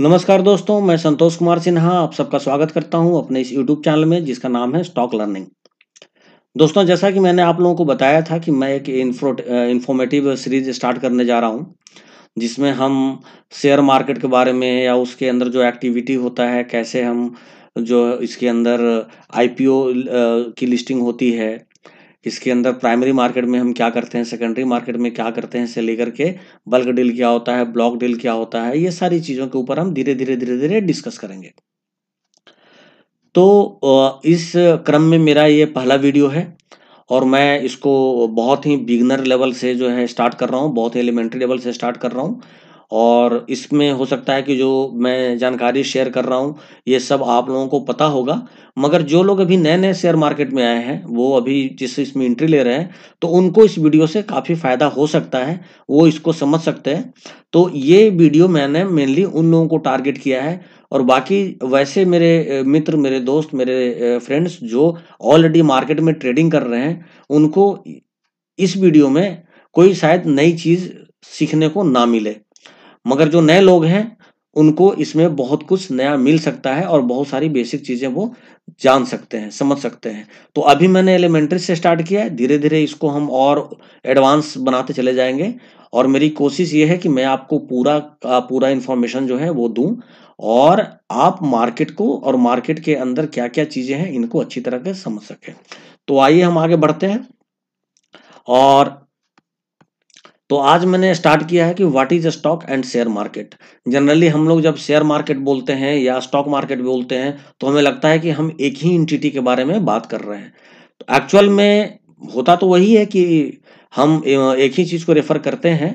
नमस्कार दोस्तों मैं संतोष कुमार सिन्हा आप सबका स्वागत करता हूं अपने इस यूट्यूब चैनल में जिसका नाम है स्टॉक लर्निंग दोस्तों जैसा कि मैंने आप लोगों को बताया था कि मैं एक इन्फॉर्मेटिव सीरीज स्टार्ट करने जा रहा हूं जिसमें हम शेयर मार्केट के बारे में या उसके अंदर जो एक्टिविटी होता है कैसे हम जो इसके अंदर आई की लिस्टिंग होती है इसके अंदर प्राइमरी मार्केट में हम क्या करते हैं सेकेंडरी मार्केट में क्या करते हैं से लेकर के बल्क डील क्या होता है ब्लॉक डील क्या होता है ये सारी चीज़ों के ऊपर हम धीरे धीरे धीरे धीरे डिस्कस करेंगे तो इस क्रम में मेरा ये पहला वीडियो है और मैं इसको बहुत ही बिगनर लेवल से जो है स्टार्ट कर रहा हूँ बहुत ही एलिमेंट्री लेवल से स्टार्ट कर रहा हूँ और इसमें हो सकता है कि जो मैं जानकारी शेयर कर रहा हूँ ये सब आप लोगों को पता होगा मगर जो लोग अभी नए नए शेयर मार्केट में आए हैं वो अभी जिस इसमें एंट्री ले रहे हैं तो उनको इस वीडियो से काफ़ी फ़ायदा हो सकता है वो इसको समझ सकते हैं तो ये वीडियो मैंने मेनली उन लोगों को टारगेट किया है और बाकी वैसे मेरे मित्र मेरे दोस्त मेरे फ्रेंड्स जो ऑलरेडी मार्केट में ट्रेडिंग कर रहे हैं उनको इस वीडियो में कोई शायद नई चीज़ सीखने को ना मिले मगर जो नए लोग हैं उनको इसमें बहुत कुछ नया मिल सकता है और बहुत सारी बेसिक चीज़ें वो जान सकते हैं समझ सकते हैं तो अभी मैंने एलिमेंट्री से स्टार्ट किया है धीरे धीरे इसको हम और एडवांस बनाते चले जाएंगे और मेरी कोशिश ये है कि मैं आपको पूरा पूरा इन्फॉर्मेशन जो है वो दूं और आप मार्केट को और मार्केट के अंदर क्या क्या चीज़ें हैं इनको अच्छी तरह से समझ सकें तो आइए हम आगे बढ़ते हैं और तो आज मैंने स्टार्ट किया है कि what is stock and share market generally हम लोग जब शेयर मार्केट बोलते हैं या स्टॉक मार्केट बोलते हैं तो हमें लगता है कि हम एक ही इंटिटी के बारे में बात कर रहे हैं तो एक्चुअल में होता तो वही है कि हम एक ही चीज़ को रेफर करते हैं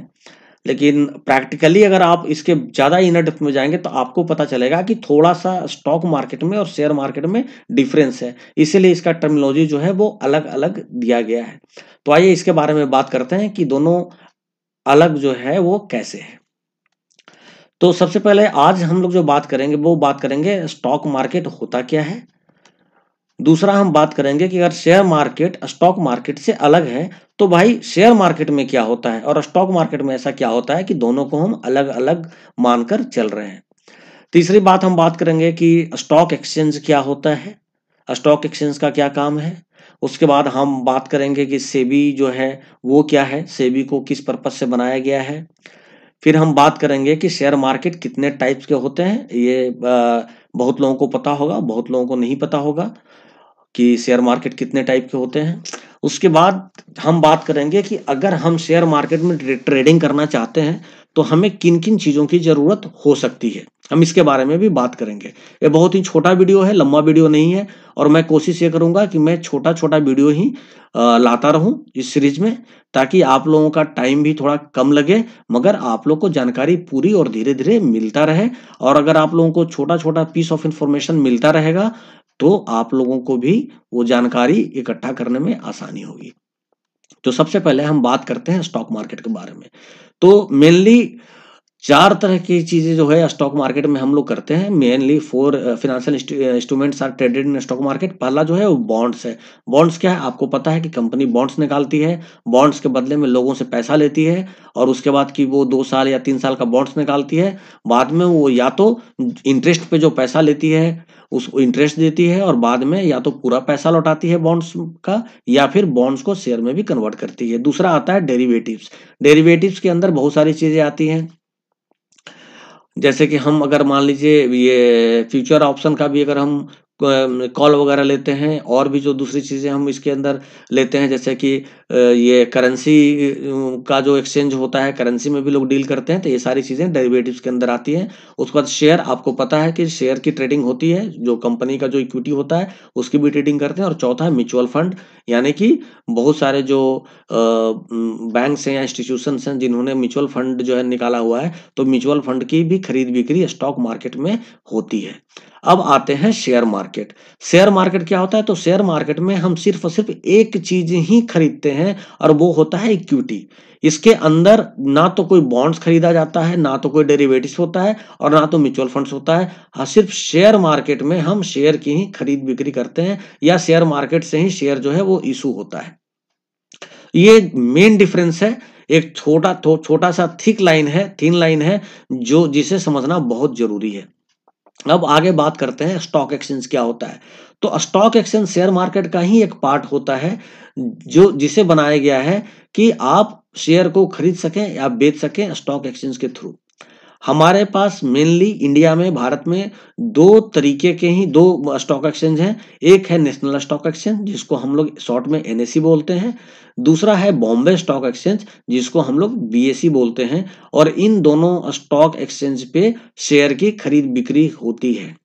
लेकिन प्रैक्टिकली अगर आप इसके ज़्यादा इनर डेप्थ में जाएंगे तो आपको पता चलेगा कि थोड़ा सा स्टॉक मार्केट में और शेयर मार्केट में डिफरेंस है इसीलिए इसका टर्मिनोलॉजी जो है वो अलग अलग दिया गया है तो आइए इसके बारे में बात करते हैं कि दोनों अलग जो है वो कैसे है तो सबसे पहले आज हम लोग जो बात करेंगे वो बात करेंगे स्टॉक मार्केट होता क्या है दूसरा हम बात करेंगे कि अगर शेयर मार्केट स्टॉक मार्केट से अलग है तो भाई शेयर मार्केट में क्या होता है और स्टॉक मार्केट में ऐसा क्या होता है कि दोनों को हम अलग अलग मानकर चल रहे हैं तीसरी बात हम बात करेंगे कि स्टॉक एक्सचेंज क्या होता है स्टॉक एक्सचेंज का क्या काम है उसके बाद हम बात करेंगे कि सेबी जो है वो क्या है सेबी को किस पर्पज से बनाया गया है फिर हम बात करेंगे कि शेयर मार्केट कितने टाइप्स के होते हैं ये बहुत लोगों को पता होगा बहुत लोगों को नहीं पता होगा कि शेयर मार्केट कितने टाइप के होते हैं उसके बाद हम बात करेंगे कि अगर हम शेयर मार्केट में ट्रेडिंग करना चाहते हैं तो हमें किन किन चीज़ों की ज़रूरत हो सकती है हम इसके बारे में भी बात करेंगे ये बहुत ही छोटा वीडियो है लंबा वीडियो नहीं है और मैं कोशिश ये करूंगा कि मैं छोटा छोटा वीडियो ही लाता रहूं इस सीरीज में ताकि आप लोगों का टाइम भी थोड़ा कम लगे मगर आप लोग को जानकारी पूरी और धीरे धीरे मिलता रहे और अगर आप लोगों को छोटा छोटा पीस ऑफ इंफॉर्मेशन मिलता रहेगा तो आप लोगों को भी वो जानकारी इकट्ठा करने में आसानी होगी तो सबसे पहले हम बात करते हैं स्टॉक मार्केट के बारे में तो मेनली चार तरह की चीजें जो है स्टॉक मार्केट में हम लोग करते हैं mainly four financial instruments are traded in stock market पहला जो है वो बॉन्ड्स है बॉन्ड्स क्या है आपको पता है कि कंपनी बॉन्ड्स निकालती है बॉन्ड्स के बदले में लोगों से पैसा लेती है और उसके बाद की वो दो साल या तीन साल का बॉन्ड्स निकालती है बाद में वो या तो इंटरेस्ट पे जो पैसा लेती है उस इंटरेस्ट देती है और बाद में या तो पूरा पैसा लौटाती है बॉन्ड्स का या फिर बॉन्ड्स को शेयर में भी कन्वर्ट करती है दूसरा आता है डेरिवेटिव्स डेरिवेटिव्स के अंदर बहुत सारी चीजें आती हैं जैसे कि हम अगर मान लीजिए ये फ्यूचर ऑप्शन का भी अगर हम कॉल वगैरह लेते हैं और भी जो दूसरी चीज़ें हम इसके अंदर लेते हैं जैसे कि ये करेंसी का जो एक्सचेंज होता है करेंसी में भी लोग डील करते हैं तो ये सारी चीज़ें डेरिवेटिव्स के अंदर आती हैं उसके बाद शेयर आपको पता है कि शेयर की ट्रेडिंग होती है जो कंपनी का जो इक्विटी होता है उसकी भी ट्रेडिंग करते हैं और चौथा है म्यूचुअल फंड यानी कि बहुत सारे जो बैंक्स हैं या इंस्टीट्यूशन हैं जिन्होंने म्यूचुअल फंड जो है निकाला हुआ है तो म्यूचुअल फंड की भी खरीद बिक्री स्टॉक मार्केट में होती है अब आते हैं शेयर मार्केट शेयर मार्केट क्या होता है तो शेयर मार्केट में हम सिर्फ और सिर्फ एक चीज ही खरीदते हैं हैं और वो होता है इक्विटी इसके अंदर ना तो कोई बॉन्ड्स खरीदा जाता है ना तो कोई डेरिवेटिव होता है और ना तो म्यूचुअल फंड्स होता है हाँ सिर्फ शेयर मार्केट में हम शेयर की ही खरीद बिक्री करते हैं या शेयर मार्केट से ही शेयर जो है वो इशू होता है ये मेन डिफरेंस है एक छोटा छोटा सा थिक लाइन है थिन लाइन है जो जिसे समझना बहुत जरूरी है अब आगे बात करते हैं स्टॉक एक्सचेंज क्या होता है तो स्टॉक एक्सचेंज शेयर मार्केट का ही एक पार्ट होता है जो जिसे बनाया गया है कि आप शेयर को खरीद सकें या बेच सकें स्टॉक एक्सचेंज के थ्रू हमारे पास मेनली इंडिया में भारत में दो तरीके के ही दो स्टॉक एक्सचेंज हैं एक है नेशनल स्टॉक एक्सचेंज जिसको हम लोग शॉर्ट में एनएससी बोलते हैं दूसरा है बॉम्बे स्टॉक एक्सचेंज जिसको हम लोग बीएससी बोलते हैं और इन दोनों स्टॉक एक्सचेंज पे शेयर की खरीद बिक्री होती है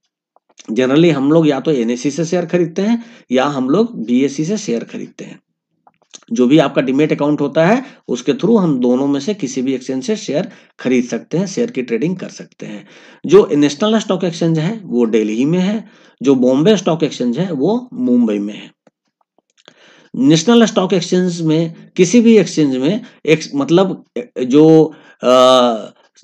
जनरली हम लोग या तो एनएससी से शेयर खरीदते हैं या हम लोग बी से शेयर खरीदते हैं जो भी आपका डिमेट अकाउंट होता है उसके थ्रू हम दोनों में से किसी भी एक्सचेंज से शेयर खरीद सकते हैं शेयर की ट्रेडिंग कर सकते हैं जो नेशनल स्टॉक एक्सचेंज है वो दिल्ली में है जो बॉम्बे स्टॉक एक्सचेंज है वो मुंबई में है नेशनल स्टॉक एक्सचेंज में किसी भी एक्सचेंज में एक मतलब जो आ,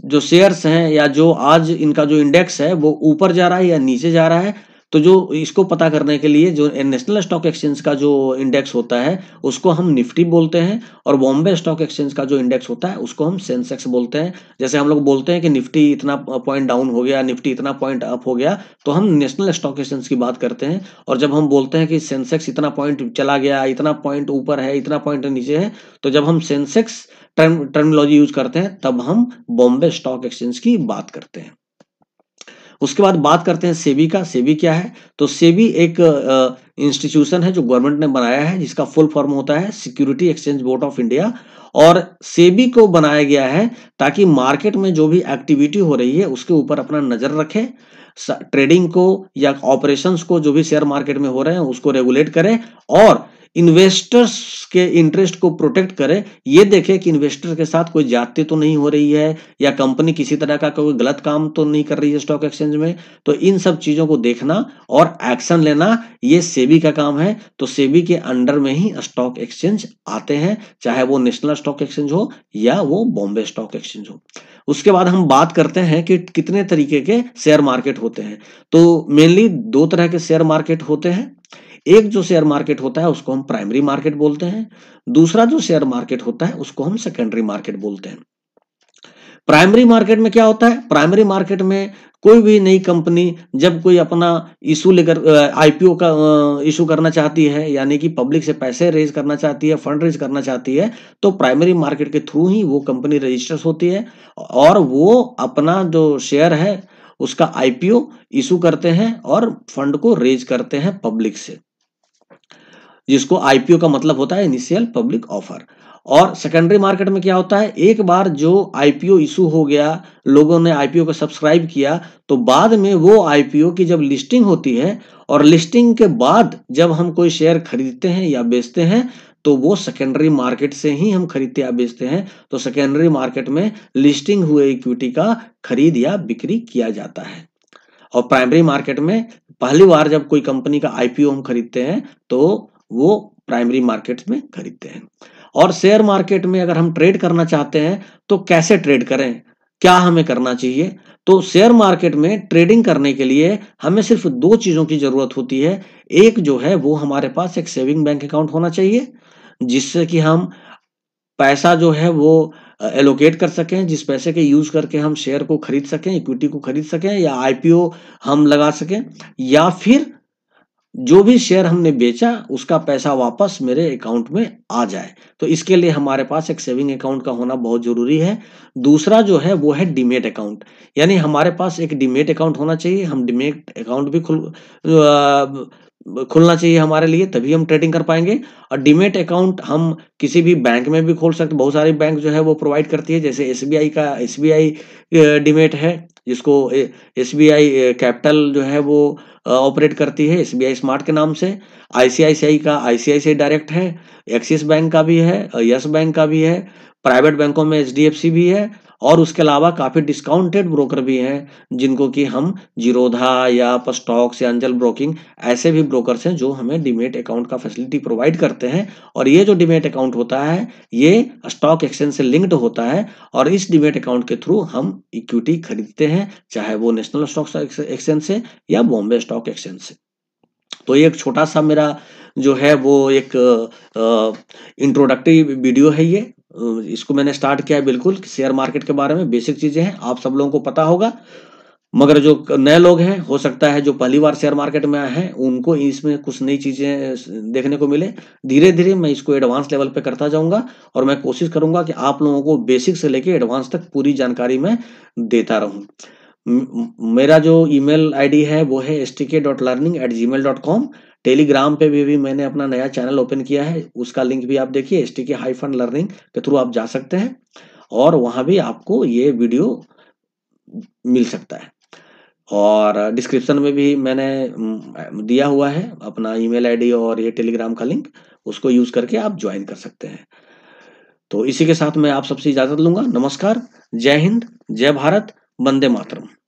जो शेयर्स हैं या जो आज इनका जो इंडेक्स है वो ऊपर जा रहा है या नीचे जा रहा है तो जो इसको पता करने के लिए जो नेशनल स्टॉक एक्सचेंज का जो इंडेक्स होता है उसको हम निफ्टी बोलते हैं और बॉम्बे स्टॉक एक्सचेंज का जो इंडेक्स होता है उसको हम सेंसेक्स बोलते हैं जैसे हम लोग बोलते हैं कि निफ्टी इतना पॉइंट डाउन हो गया निफ्टी इतना पॉइंट अप हो गया तो हम नेशनल स्टॉक एक्सचेंज की बात करते हैं और जब हम बोलते हैं कि सेंसेक्स इतना पॉइंट चला गया इतना पॉइंट ऊपर है इतना पॉइंट नीचे है तो जब हम सेंसेक्स टर्म टर्मिनोलॉजी यूज करते हैं तब हम बॉम्बे स्टॉक एक्सचेंज की बात करते हैं उसके बाद बात करते हैं सेबी का सेबी क्या है तो सेबी एक इंस्टीट्यूशन है जो गवर्नमेंट ने बनाया है जिसका फुल फॉर्म होता है security exchange board of India और सेबी को बनाया गया है ताकि मार्केट में जो भी एक्टिविटी हो रही है उसके ऊपर अपना नजर रखे ट्रेडिंग को या ऑपरेशंस को जो भी शेयर मार्केट में हो रहे हैं उसको रेगुलेट करें और इन्वेस्टर्स के इंटरेस्ट को प्रोटेक्ट करे ये देखे कि इन्वेस्टर के साथ कोई जाति तो नहीं हो रही है या कंपनी किसी तरह का कोई गलत काम तो नहीं कर रही है स्टॉक एक्सचेंज में तो इन सब चीज़ों को देखना और एक्शन लेना ये सेबी का काम है तो सेबी के अंडर में ही स्टॉक एक्सचेंज आते हैं चाहे वो नेशनल स्टॉक एक्सचेंज हो या वो बॉम्बे स्टॉक एक्सचेंज हो उसके बाद हम बात करते हैं कि कितने तरीके के शेयर मार्केट होते हैं तो मेनली दो तरह के शेयर मार्केट होते हैं एक जो शेयर मार्केट होता है उसको हम प्राइमरी मार्केट बोलते हैं दूसरा जो शेयर मार्केट होता है उसको हम सेकेंडरी मार्केट बोलते हैं प्राइमरी मार्केट में क्या होता है प्राइमरी मार्केट में कोई भी नई कंपनी जब कोई अपना इशू लेकर आईपीओ का इशू करना चाहती है यानी कि पब्लिक से पैसे रेज करना चाहती है फंड रेज करना चाहती है तो प्राइमरी मार्केट के थ्रू ही वो कंपनी रजिस्टर होती है और वो अपना जो शेयर है उसका आईपीओ इशू करते हैं और फंड को रेज करते हैं पब्लिक से जिसको आईपीओ का मतलब होता है इनिशियल पब्लिक ऑफर और सेकेंडरी मार्केट में क्या होता है एक बार जो आईपीओ इशू हो गया लोगों ने आईपीओ को सब्सक्राइब किया तो बाद में वो आईपीओ की जब लिस्टिंग होती है और लिस्टिंग के बाद जब हम कोई शेयर खरीदते हैं या बेचते हैं तो वो सेकेंडरी मार्केट से ही हम खरीदते या बेचते हैं तो सेकेंडरी मार्केट में लिस्टिंग हुए इक्विटी का खरीद या बिक्री किया जाता है और प्राइमरी मार्केट में पहली बार जब कोई कंपनी का आईपीओ हम खरीदते हैं तो वो प्राइमरी मार्केट में खरीदते हैं और शेयर मार्केट में अगर हम ट्रेड करना चाहते हैं तो कैसे ट्रेड करें क्या हमें करना चाहिए तो शेयर मार्केट में ट्रेडिंग करने के लिए हमें सिर्फ दो चीज़ों की ज़रूरत होती है एक जो है वो हमारे पास एक सेविंग बैंक अकाउंट होना चाहिए जिससे कि हम पैसा जो है वो एलोकेट कर सकें जिस पैसे के यूज करके हम शेयर को खरीद सकें इक्विटी को खरीद सकें या आईपीओ हम लगा सकें या फिर जो भी शेयर हमने बेचा उसका पैसा वापस मेरे अकाउंट में आ जाए तो इसके लिए हमारे पास एक सेविंग अकाउंट का होना बहुत जरूरी है दूसरा जो है वो है डिमेट अकाउंट यानी हमारे पास एक डिमेट अकाउंट होना चाहिए हम डिमेट अकाउंट भी खुल खुलना चाहिए हमारे लिए तभी हम ट्रेडिंग कर पाएंगे और डीमेट अकाउंट हम किसी भी बैंक में भी खोल सकते बहुत सारी बैंक जो है वो प्रोवाइड करती है जैसे एस का एस डिमेट है जिसको एस कैपिटल जो है वो ऑपरेट करती है एस स्मार्ट के नाम से आईसीआईसीआई का आईसीआईसीआई डायरेक्ट है एक्सिस बैंक का भी है यस बैंक का भी है प्राइवेट बैंकों में एच भी है और उसके अलावा काफ़ी डिस्काउंटेड ब्रोकर भी हैं जिनको कि हम जीरोधा या स्टॉक्स या अंजल ब्रोकिंग ऐसे भी ब्रोकर्स हैं जो हमें डिमेट अकाउंट का फैसिलिटी प्रोवाइड करते हैं और ये जो डिमेट अकाउंट होता है ये स्टॉक एक्सचेंज से लिंक्ड होता है और इस डिमेट अकाउंट के थ्रू हम इक्विटी खरीदते हैं चाहे वो नेशनल स्टॉक एक्सचेंज से या बॉम्बे स्टॉक एक्सचेंज से तो ये एक छोटा सा मेरा जो है वो एक इंट्रोडक्टिव वीडियो है ये इसको मैंने स्टार्ट किया है बिल्कुल शेयर मार्केट के बारे में बेसिक चीजें हैं आप सब लोगों को पता होगा मगर जो नए लोग हैं हो सकता है जो पहली बार शेयर मार्केट में आए हैं उनको इसमें कुछ नई चीजें देखने को मिले धीरे धीरे मैं इसको एडवांस लेवल पे करता जाऊंगा और मैं कोशिश करूंगा कि आप लोगों को बेसिक से लेके एडवांस तक पूरी जानकारी मैं देता रहूं मेरा जो ईमेल आईडी है वो है S T K dot learning at Gmail dot com Telegram पे भी, भी मैंने अपना नया चैनल ओपन किया है उसका लिंक भी आप देखिए S T K hyphen learning के थ्रू आप जा सकते हैं और वहां भी आपको ये वीडियो मिल सकता है और डिस्क्रिप्शन में भी मैंने दिया हुआ है अपना ईमेल आईडी और ये टेलीग्राम का लिंक उसको यूज करके आप ज्वाइन कर सकते हैं तो इसी के साथ मैं आप सबसे इजाजत लूंगा नमस्कार जय हिंद जय भारत वंदे मातरम